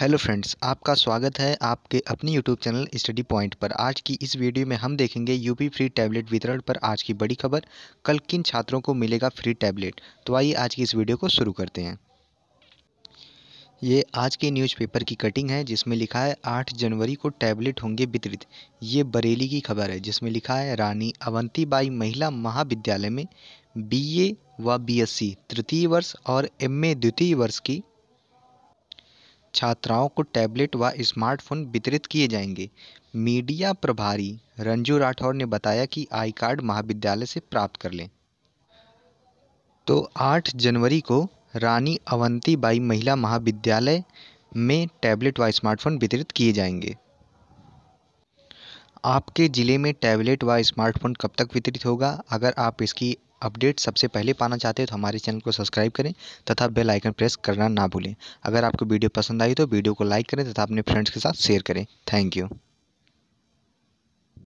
hello friends आपका स्वागत है आपके अपनी यूट्यूब चैनल स्टडी पॉइंट पर आज की इस वीडियो में हम देखेंगे यूपी फ्री टैबलेट वितरण पर आज की बड़ी खबर कल किन छात्रों को मिलेगा फ्री टैबलेट तो आइए आज की इस वीडियो को शुरू करते हैं ये आज के न्यूज़पेपर की कटिंग है जिसमें लिखा है आठ जनवरी को टैबलेट होंगे वितरित ये बरेली की खबर है जिसमें लिखा है रानी अवंतीबाई महिला महाविद्यालय में बी व बी तृतीय वर्ष और ए द्वितीय वर्ष की छात्राओं को टैबलेट व स्मार्टफोन वितरित किए जाएंगे मीडिया प्रभारी रंजू राठौर ने बताया कि आई कार्ड महाविद्यालय से प्राप्त कर लें तो 8 जनवरी को रानी अवंती बाई महिला महाविद्यालय में टैबलेट व स्मार्टफोन वितरित किए जाएंगे आपके ज़िले में टैबलेट व स्मार्टफोन कब तक वितरित होगा अगर आप इसकी अपडेट सबसे पहले पाना चाहते हैं तो हमारे चैनल को सब्सक्राइब करें तथा बेल आइकन प्रेस करना ना भूलें अगर आपको वीडियो पसंद आई तो वीडियो को लाइक करें तथा अपने फ्रेंड्स के साथ शेयर करें थैंक यू